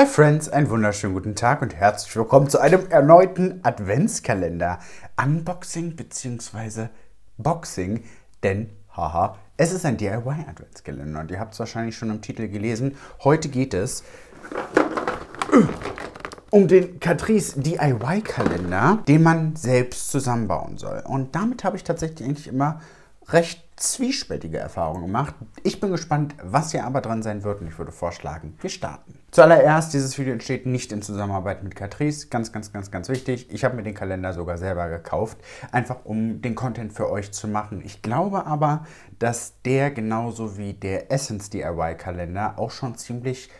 Hi Friends, einen wunderschönen guten Tag und herzlich willkommen zu einem erneuten Adventskalender. Unboxing bzw. Boxing, denn haha, es ist ein DIY-Adventskalender und ihr habt es wahrscheinlich schon im Titel gelesen. Heute geht es um den Catrice DIY-Kalender, den man selbst zusammenbauen soll. Und damit habe ich tatsächlich eigentlich immer recht zwiespältige Erfahrungen gemacht. Ich bin gespannt, was hier aber dran sein wird und ich würde vorschlagen, wir starten. Zuallererst, dieses Video entsteht nicht in Zusammenarbeit mit Catrice. Ganz, ganz, ganz, ganz wichtig. Ich habe mir den Kalender sogar selber gekauft, einfach um den Content für euch zu machen. Ich glaube aber, dass der genauso wie der Essence DIY Kalender auch schon ziemlich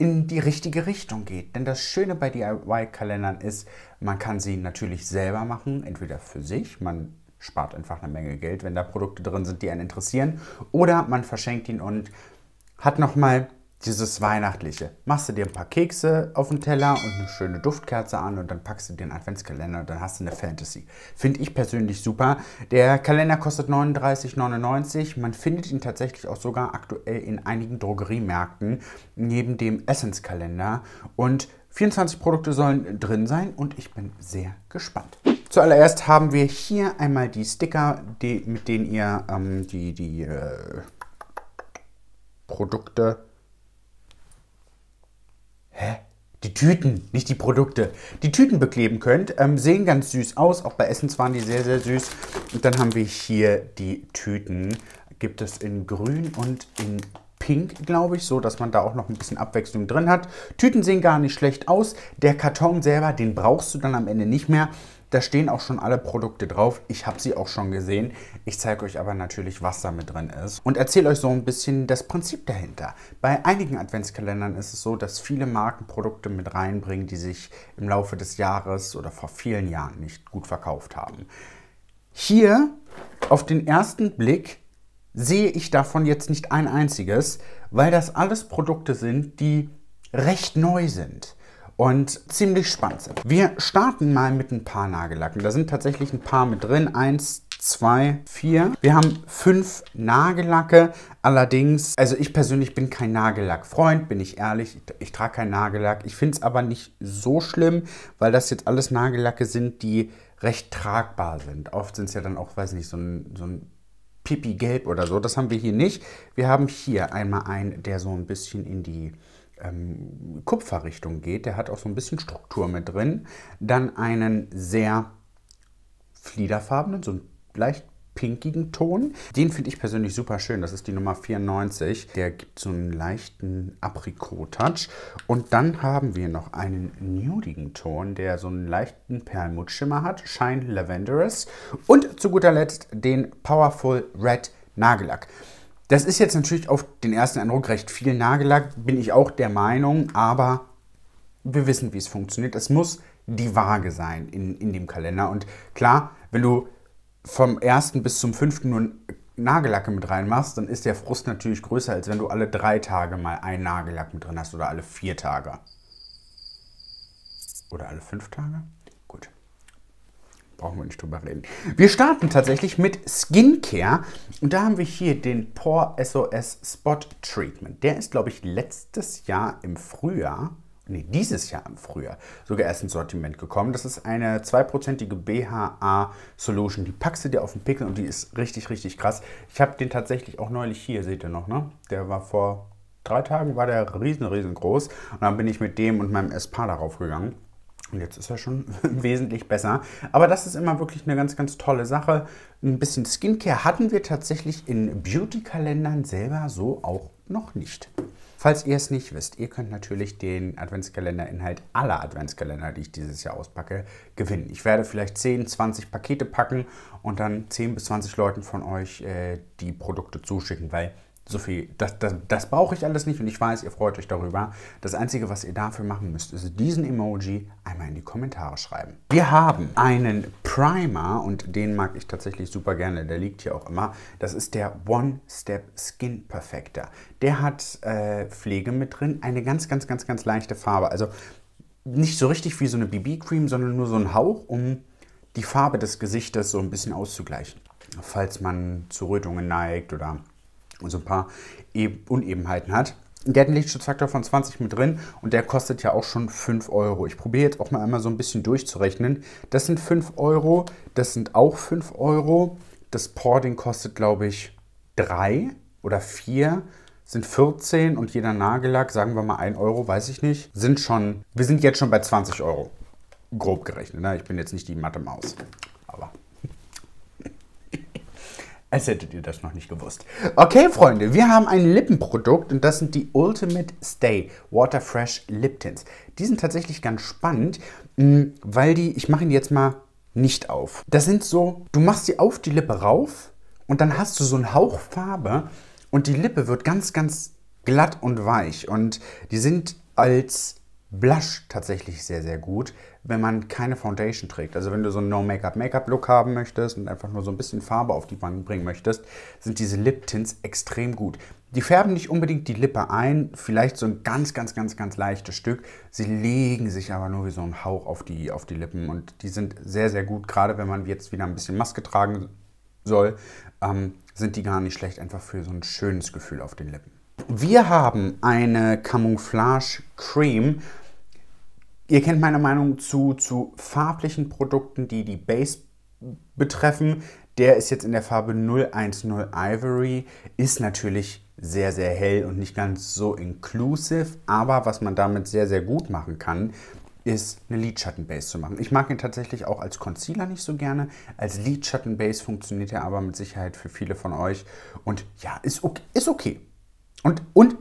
in die richtige Richtung geht. Denn das Schöne bei DIY-Kalendern ist, man kann sie natürlich selber machen, entweder für sich, man spart einfach eine Menge Geld, wenn da Produkte drin sind, die einen interessieren. Oder man verschenkt ihn und hat nochmal dieses Weihnachtliche. Machst du dir ein paar Kekse auf den Teller und eine schöne Duftkerze an und dann packst du dir einen Adventskalender und dann hast du eine Fantasy. Finde ich persönlich super. Der Kalender kostet 39,99. Man findet ihn tatsächlich auch sogar aktuell in einigen Drogeriemärkten neben dem Essence-Kalender. Und 24 Produkte sollen drin sein und ich bin sehr gespannt. Zuallererst haben wir hier einmal die Sticker, die, mit denen ihr ähm, die, die äh, Produkte... Hä? Die Tüten, nicht die Produkte. Die Tüten bekleben könnt. Ähm, sehen ganz süß aus. Auch bei Essens waren die sehr, sehr süß. Und dann haben wir hier die Tüten. Gibt es in grün und in pink, glaube ich, so dass man da auch noch ein bisschen Abwechslung drin hat. Tüten sehen gar nicht schlecht aus. Der Karton selber, den brauchst du dann am Ende nicht mehr. Da stehen auch schon alle Produkte drauf. Ich habe sie auch schon gesehen. Ich zeige euch aber natürlich, was da mit drin ist und erzähle euch so ein bisschen das Prinzip dahinter. Bei einigen Adventskalendern ist es so, dass viele Marken Produkte mit reinbringen, die sich im Laufe des Jahres oder vor vielen Jahren nicht gut verkauft haben. Hier auf den ersten Blick sehe ich davon jetzt nicht ein einziges, weil das alles Produkte sind, die recht neu sind und ziemlich spannend sind. Wir starten mal mit ein paar Nagellacken. Da sind tatsächlich ein paar mit drin. Eins, zwei, vier. Wir haben fünf Nagellacke. Allerdings, also ich persönlich bin kein Nagellack-Freund, bin ich ehrlich. Ich, ich trage keinen Nagellack. Ich finde es aber nicht so schlimm, weil das jetzt alles Nagellacke sind, die recht tragbar sind. Oft sind es ja dann auch, weiß nicht, so ein, so ein Pipi-Gelb oder so. Das haben wir hier nicht. Wir haben hier einmal einen, der so ein bisschen in die ähm, Kupferrichtung geht, der hat auch so ein bisschen Struktur mit drin. Dann einen sehr fliederfarbenen, so einen leicht pinkigen Ton. Den finde ich persönlich super schön. Das ist die Nummer 94. Der gibt so einen leichten Aprikot-Touch. Und dann haben wir noch einen nudigen Ton, der so einen leichten Perlmuttschimmer hat. Shine Lavenderous. Und zu guter Letzt den Powerful Red Nagellack. Das ist jetzt natürlich auf den ersten Eindruck recht viel nagelagt, bin ich auch der Meinung, aber wir wissen, wie es funktioniert. Es muss die Waage sein in, in dem Kalender. Und klar, wenn du vom 1. bis zum 5. nur Nagellacke mit reinmachst, dann ist der Frust natürlich größer, als wenn du alle drei Tage mal einen Nagellack mit drin hast oder alle vier Tage. Oder alle fünf Tage? brauchen wir nicht drüber reden. Wir starten tatsächlich mit Skincare und da haben wir hier den Pore SOS Spot Treatment. Der ist, glaube ich, letztes Jahr im Frühjahr, nee, dieses Jahr im Frühjahr sogar erst ins Sortiment gekommen. Das ist eine 2%ige BHA Solution. Die packst du dir auf den Pickel und die ist richtig, richtig krass. Ich habe den tatsächlich auch neulich hier, seht ihr noch, ne? Der war vor drei Tagen, war der riesen, riesengroß und dann bin ich mit dem und meinem Espa Espada raufgegangen. Und jetzt ist er schon wesentlich besser. Aber das ist immer wirklich eine ganz, ganz tolle Sache. Ein bisschen Skincare hatten wir tatsächlich in Beauty-Kalendern selber so auch noch nicht. Falls ihr es nicht wisst, ihr könnt natürlich den Adventskalender-Inhalt aller Adventskalender, die ich dieses Jahr auspacke, gewinnen. Ich werde vielleicht 10, 20 Pakete packen und dann 10 bis 20 Leuten von euch äh, die Produkte zuschicken, weil so viel, das, das, das brauche ich alles nicht und ich weiß, ihr freut euch darüber. Das Einzige, was ihr dafür machen müsst, ist diesen Emoji einmal in die Kommentare schreiben. Wir haben einen Primer und den mag ich tatsächlich super gerne, der liegt hier auch immer. Das ist der One Step Skin Perfector. Der hat äh, Pflege mit drin, eine ganz, ganz, ganz, ganz leichte Farbe. Also nicht so richtig wie so eine BB-Cream, sondern nur so ein Hauch, um die Farbe des Gesichtes so ein bisschen auszugleichen. Falls man zu Rötungen neigt oder und so ein paar Unebenheiten hat. Der hat einen Lichtschutzfaktor von 20 mit drin und der kostet ja auch schon 5 Euro. Ich probiere jetzt auch mal einmal so ein bisschen durchzurechnen. Das sind 5 Euro, das sind auch 5 Euro. Das Porting kostet, glaube ich, 3 oder 4 sind 14 und jeder Nagellack, sagen wir mal 1 Euro, weiß ich nicht, sind schon, wir sind jetzt schon bei 20 Euro. Grob gerechnet, ne? ich bin jetzt nicht die Mathe-Maus, aber als hättet ihr das noch nicht gewusst. Okay, Freunde, wir haben ein Lippenprodukt und das sind die Ultimate Stay Water Fresh Lip Tints. Die sind tatsächlich ganz spannend, hm, weil die, ich mache ihn jetzt mal nicht auf. Das sind so, du machst sie auf die Lippe rauf und dann hast du so einen Hauch Farbe und die Lippe wird ganz, ganz glatt und weich und die sind als Blush tatsächlich sehr, sehr gut, wenn man keine Foundation trägt, also wenn du so einen No-Make-up-Make-up-Look haben möchtest und einfach nur so ein bisschen Farbe auf die Wangen bringen möchtest, sind diese Lip-Tints extrem gut. Die färben nicht unbedingt die Lippe ein, vielleicht so ein ganz, ganz, ganz, ganz leichtes Stück. Sie legen sich aber nur wie so ein Hauch auf die, auf die Lippen und die sind sehr, sehr gut, gerade wenn man jetzt wieder ein bisschen Maske tragen soll, ähm, sind die gar nicht schlecht, einfach für so ein schönes Gefühl auf den Lippen. Wir haben eine Camouflage Cream Ihr kennt meine Meinung zu, zu farblichen Produkten, die die Base betreffen. Der ist jetzt in der Farbe 010 Ivory, ist natürlich sehr, sehr hell und nicht ganz so inclusive, aber was man damit sehr, sehr gut machen kann, ist eine Lidschattenbase zu machen. Ich mag ihn tatsächlich auch als Concealer nicht so gerne. Als Lidschattenbase funktioniert er aber mit Sicherheit für viele von euch. Und ja, ist okay. Ist okay. Und, und,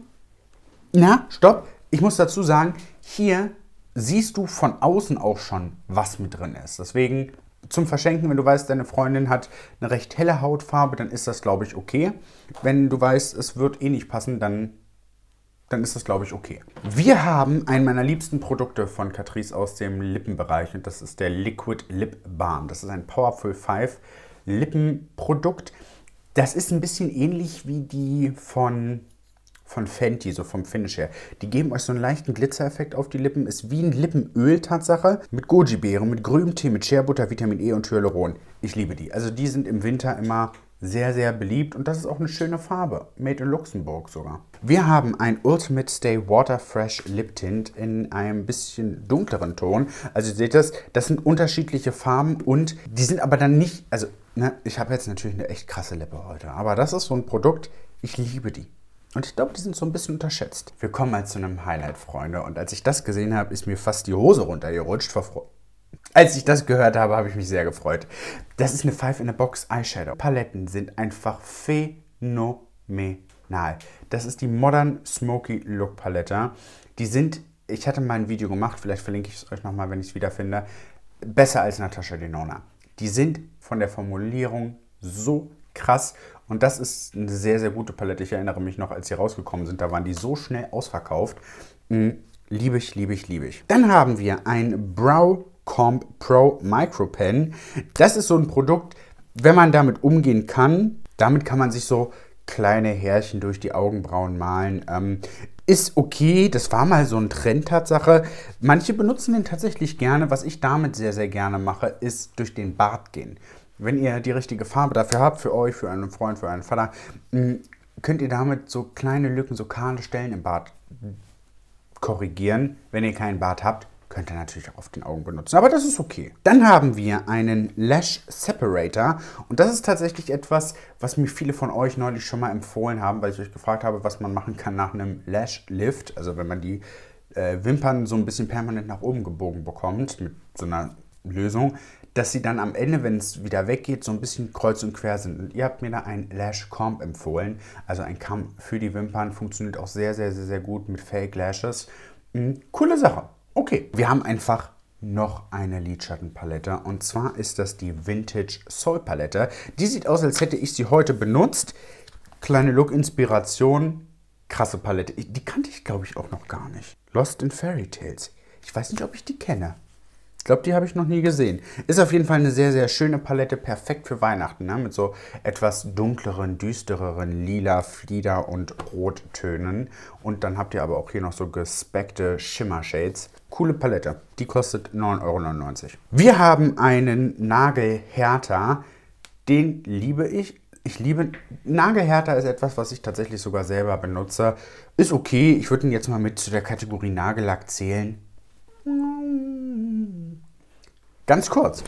na, stopp. Ich muss dazu sagen, hier siehst du von außen auch schon, was mit drin ist. Deswegen zum Verschenken, wenn du weißt, deine Freundin hat eine recht helle Hautfarbe, dann ist das, glaube ich, okay. Wenn du weißt, es wird eh nicht passen, dann, dann ist das, glaube ich, okay. Wir haben einen meiner liebsten Produkte von Catrice aus dem Lippenbereich und das ist der Liquid Lip Balm. Das ist ein Powerful 5 Lippenprodukt. Das ist ein bisschen ähnlich wie die von von Fenty, so vom Finish her. Die geben euch so einen leichten Glitzereffekt auf die Lippen. Ist wie ein Lippenöl-Tatsache mit Goji-Beeren, mit grünem Tee, mit Scherbutter, Vitamin E und Hyaluron. Ich liebe die. Also die sind im Winter immer sehr, sehr beliebt und das ist auch eine schöne Farbe. Made in Luxemburg sogar. Wir haben ein Ultimate Stay Water Fresh Lip Tint in einem bisschen dunkleren Ton. Also ihr seht das, das sind unterschiedliche Farben und die sind aber dann nicht, also ne, ich habe jetzt natürlich eine echt krasse Lippe heute, aber das ist so ein Produkt, ich liebe die. Und ich glaube, die sind so ein bisschen unterschätzt. Wir kommen mal zu einem Highlight, Freunde. Und als ich das gesehen habe, ist mir fast die Hose runtergerutscht vor Als ich das gehört habe, habe ich mich sehr gefreut. Das ist eine Five in a Box Eyeshadow. Paletten sind einfach phänomenal. Das ist die Modern Smoky Look Palette. Die sind, ich hatte mal ein Video gemacht, vielleicht verlinke ich es euch nochmal, wenn ich es wiederfinde, besser als Natasha Denona. Die sind von der Formulierung so krass. Und das ist eine sehr, sehr gute Palette. Ich erinnere mich noch, als sie rausgekommen sind, da waren die so schnell ausverkauft. Mhm. Liebe ich, liebe ich, liebe ich. Dann haben wir ein Brow Comp Pro Micro Pen. Das ist so ein Produkt, wenn man damit umgehen kann, damit kann man sich so kleine Härchen durch die Augenbrauen malen. Ähm, ist okay, das war mal so ein Trend, Tatsache. Manche benutzen den tatsächlich gerne. Was ich damit sehr, sehr gerne mache, ist durch den Bart gehen. Wenn ihr die richtige Farbe dafür habt, für euch, für einen Freund, für einen Vater, mm, könnt ihr damit so kleine Lücken, so kahle Stellen im Bart korrigieren. Wenn ihr keinen Bart habt, könnt ihr natürlich auch auf den Augen benutzen, aber das ist okay. Dann haben wir einen Lash Separator und das ist tatsächlich etwas, was mir viele von euch neulich schon mal empfohlen haben, weil ich euch gefragt habe, was man machen kann nach einem Lash Lift, also wenn man die äh, Wimpern so ein bisschen permanent nach oben gebogen bekommt mit so einer Lösung, dass sie dann am Ende, wenn es wieder weggeht, so ein bisschen kreuz und quer sind. Und ihr habt mir da ein Lash Comp empfohlen, also ein Kamm für die Wimpern, funktioniert auch sehr, sehr, sehr, sehr gut mit Fake Lashes. Mhm, coole Sache. Okay, wir haben einfach noch eine Lidschattenpalette und zwar ist das die Vintage Soul Palette. Die sieht aus, als hätte ich sie heute benutzt. Kleine Look-Inspiration, krasse Palette. Die kannte ich, glaube ich, auch noch gar nicht. Lost in Fairy Tales. Ich weiß nicht, ob ich die kenne glaube, die habe ich noch nie gesehen. Ist auf jeden Fall eine sehr, sehr schöne Palette, perfekt für Weihnachten, ne? mit so etwas dunkleren, düstereren Lila, Flieder und Rottönen. Und dann habt ihr aber auch hier noch so gespeckte Shimmer-Shades. Coole Palette. Die kostet 9,99 Euro. Wir haben einen Nagelhärter. Den liebe ich ich liebe, Nagelhärter ist etwas, was ich tatsächlich sogar selber benutze. Ist okay, ich würde ihn jetzt mal mit zu der Kategorie Nagellack zählen. Ganz kurz.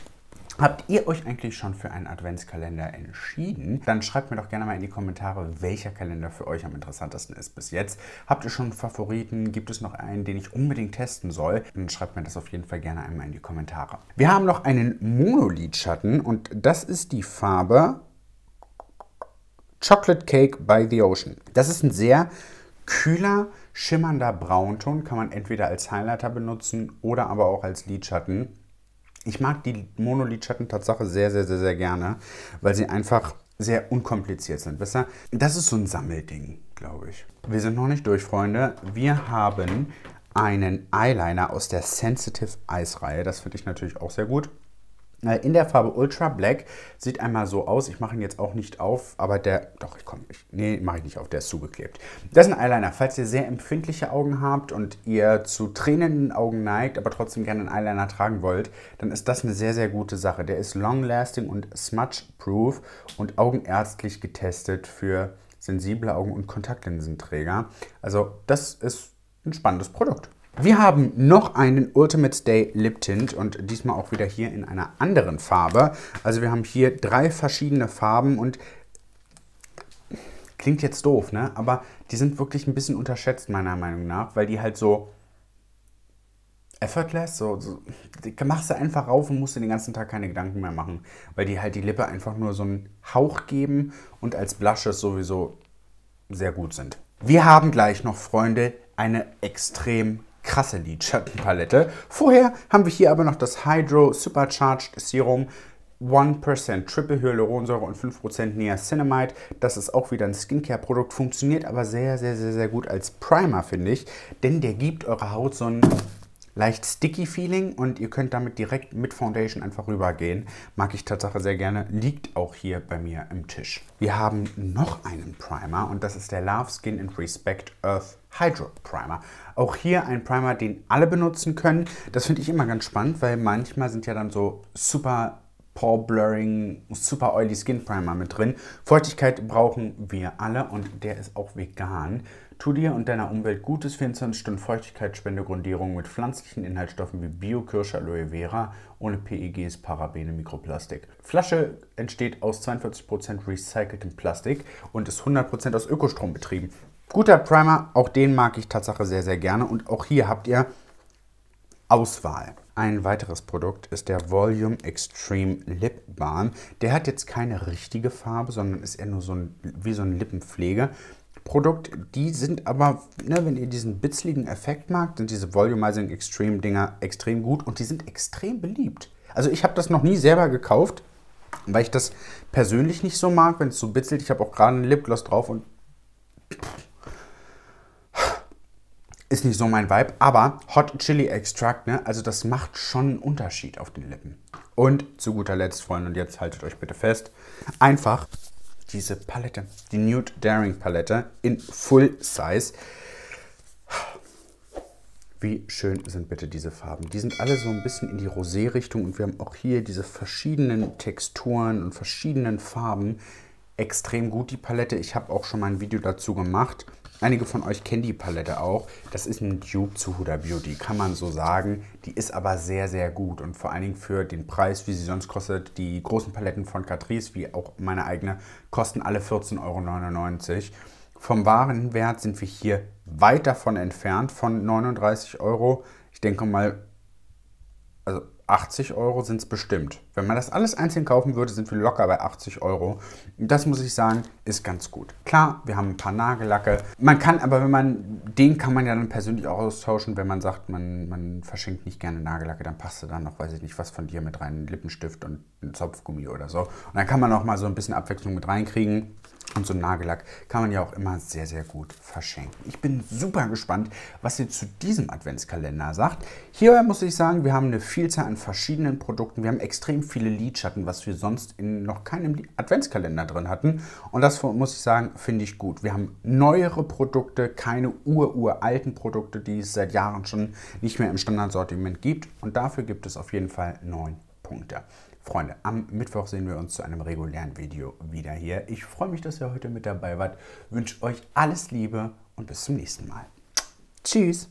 Habt ihr euch eigentlich schon für einen Adventskalender entschieden? Dann schreibt mir doch gerne mal in die Kommentare, welcher Kalender für euch am interessantesten ist bis jetzt. Habt ihr schon Favoriten? Gibt es noch einen, den ich unbedingt testen soll? Dann schreibt mir das auf jeden Fall gerne einmal in die Kommentare. Wir haben noch einen Monolidschatten und das ist die Farbe Chocolate Cake by the Ocean. Das ist ein sehr kühler, schimmernder Braunton, kann man entweder als Highlighter benutzen oder aber auch als Lidschatten. Ich mag die Monolidschatten Tatsache sehr, sehr, sehr, sehr gerne, weil sie einfach sehr unkompliziert sind. Das ist so ein Sammelding, glaube ich. Wir sind noch nicht durch, Freunde. Wir haben einen Eyeliner aus der Sensitive Eyes Reihe. Das finde ich natürlich auch sehr gut. In der Farbe Ultra Black sieht einmal so aus. Ich mache ihn jetzt auch nicht auf, aber der, doch, ich komme nicht. Nee, mache ich nicht auf, der ist zugeklebt. Das ist ein Eyeliner. Falls ihr sehr empfindliche Augen habt und ihr zu tränenden Augen neigt, aber trotzdem gerne einen Eyeliner tragen wollt, dann ist das eine sehr, sehr gute Sache. Der ist long-lasting und smudge-proof und augenärztlich getestet für sensible Augen- und Kontaktlinsenträger. Also das ist ein spannendes Produkt. Wir haben noch einen Ultimate Day Lip Tint und diesmal auch wieder hier in einer anderen Farbe. Also wir haben hier drei verschiedene Farben und klingt jetzt doof, ne? Aber die sind wirklich ein bisschen unterschätzt meiner Meinung nach, weil die halt so effortless, so, so machst du einfach rauf und musst dir den ganzen Tag keine Gedanken mehr machen, weil die halt die Lippe einfach nur so einen Hauch geben und als Blushes sowieso sehr gut sind. Wir haben gleich noch, Freunde, eine extrem krasse Lidschattenpalette. Vorher haben wir hier aber noch das Hydro Supercharged Serum 1% Triple Hyaluronsäure und 5% Niacinamide. Das ist auch wieder ein Skincare-Produkt, funktioniert aber sehr, sehr, sehr, sehr gut als Primer, finde ich. Denn der gibt eurer Haut so einen leicht sticky Feeling und ihr könnt damit direkt mit Foundation einfach rübergehen. Mag ich Tatsache sehr gerne, liegt auch hier bei mir im Tisch. Wir haben noch einen Primer und das ist der Love Skin and Respect Earth Hydro Primer. Auch hier ein Primer, den alle benutzen können. Das finde ich immer ganz spannend, weil manchmal sind ja dann so super Pore Blurring Super Oily Skin Primer mit drin. Feuchtigkeit brauchen wir alle und der ist auch vegan. Tu dir und deiner Umwelt Gutes 24 Stunden Feuchtigkeitsspende Grundierung mit pflanzlichen Inhaltsstoffen wie Bio-Kirsche, Aloe Vera, ohne PEGs, Parabene, Mikroplastik. Flasche entsteht aus 42% recyceltem Plastik und ist 100% aus Ökostrom betrieben. Guter Primer, auch den mag ich Tatsache sehr, sehr gerne und auch hier habt ihr Auswahl. Ein weiteres Produkt ist der Volume Extreme Lip Balm. Der hat jetzt keine richtige Farbe, sondern ist eher nur so ein, wie so ein Lippenpflegeprodukt. Die sind aber, ne, wenn ihr diesen bitzligen Effekt magt, sind diese Volumizing Extreme Dinger extrem gut und die sind extrem beliebt. Also ich habe das noch nie selber gekauft, weil ich das persönlich nicht so mag, wenn es so bitzelt. Ich habe auch gerade einen Lipgloss drauf und pff, ist nicht so mein Vibe, aber Hot Chili Extract, ne? Also das macht schon einen Unterschied auf den Lippen. Und zu guter Letzt, Freunde, und jetzt haltet euch bitte fest, einfach diese Palette, die Nude Daring Palette in Full Size. Wie schön sind bitte diese Farben. Die sind alle so ein bisschen in die Rosé-Richtung und wir haben auch hier diese verschiedenen Texturen und verschiedenen Farben. Extrem gut die Palette. Ich habe auch schon mal ein Video dazu gemacht. Einige von euch kennen die Palette auch. Das ist ein Dupe zu Huda Beauty, kann man so sagen. Die ist aber sehr, sehr gut und vor allen Dingen für den Preis, wie sie sonst kostet. Die großen Paletten von Catrice, wie auch meine eigene, kosten alle 14,99 Euro. Vom wahren Wert sind wir hier weit davon entfernt, von 39 Euro. Ich denke mal, also 80 Euro sind es bestimmt. Wenn man das alles einzeln kaufen würde, sind wir locker bei 80 Euro. Das muss ich sagen, ist ganz gut. Klar, wir haben ein paar Nagellacke. Man kann aber, wenn man, den kann man ja dann persönlich auch austauschen, wenn man sagt, man, man verschenkt nicht gerne Nagellacke, dann passt da noch, weiß ich nicht, was von dir mit rein, einen Lippenstift und ein Zopfgummi oder so. Und dann kann man auch mal so ein bisschen Abwechslung mit reinkriegen. Und so Nagellack kann man ja auch immer sehr, sehr gut verschenken. Ich bin super gespannt, was ihr zu diesem Adventskalender sagt. Hierbei muss ich sagen, wir haben eine Vielzahl an verschiedenen Produkten. Wir haben extrem viele Lidschatten, was wir sonst in noch keinem Adventskalender drin hatten. Und das muss ich sagen, finde ich gut. Wir haben neuere Produkte, keine ur-uralten Produkte, die es seit Jahren schon nicht mehr im Standardsortiment gibt. Und dafür gibt es auf jeden Fall neun Punkte. Freunde, am Mittwoch sehen wir uns zu einem regulären Video wieder hier. Ich freue mich, dass ihr heute mit dabei wart, wünsche euch alles Liebe und bis zum nächsten Mal. Tschüss!